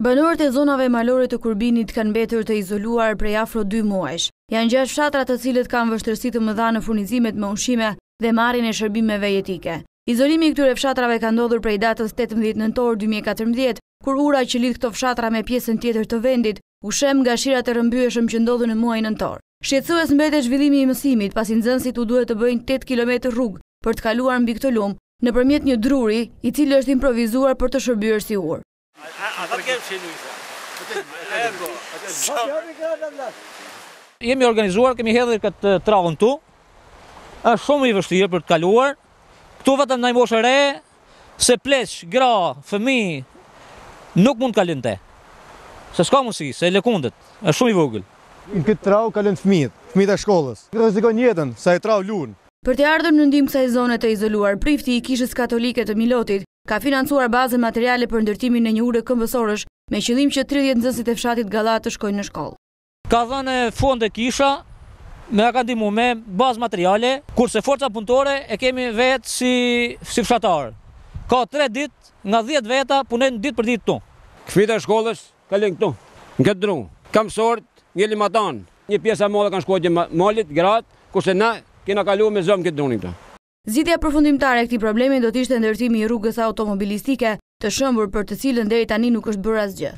Banorët e zonave malore të kurbinit kanë betër të izoluar prej afro 2 muajsh. Janë gjash shatrat të cilët kanë vështërsi të më dha në furnizimet më ushime dhe marin e shërbimeve jetike. Izolimi i këture fshatrave ka ndodhur prej datës 18 nëntor 2014, kur ura që lidhë këto fshatra me pjesën tjetër të vendit, u shem nga shira të rëmbyeshëm që ndodhë në muaj nëntor. Shqetsu e e zhvillimi i mësimit, pasin zënsit u duhet të bëjnë 8 km rrug për të kaluar në biktolum në përmjet një druri i cilë është improvizuar për të shërbyrë si urë. Jemi organizuar, kemi hedhër këtë eh, travën tu, është shumë i vështirë për të kaluar, këtu vetëm në i re, se pleqë, gra, fëmi, nuk mund të kalin te. Se s'ka si, se lekundet, është shumë i vogël. Në këtë travë kalin fëmijët, fëmijët e shkollës. Këtë rëzikon njëtën, sa i travë lunë. Për të ardhur në kësa kësaj zonët e izoluar, prifti i kishës katolike të Milotit, ka financuar bazën materiale për ndërtimin në një ure këmbësorësh me qëllim që 30 nëzësit e fshatit gala të shkojnë në shkollë. Ka dhënë fond e kisha, me ka ndimu me bazë materiale, kurse forca punëtore e kemi vetë si fshatarë. Ka tre dit, nga 10 veta punen dit për dit të të. Këfita shkollës ka lënë këtu, në këtë dru. Kam sort, një limatan, një pjesë e mollë kanë shkojnë një mollit, gratë, kurse na kena kalu me zëmë këtë dru këta. Zidja përfundimtare e këti problemi do tishtë ndërtimi i rrugës automobilistike të shëmbur për të cilën dhe i tani nuk është bërë asgjë.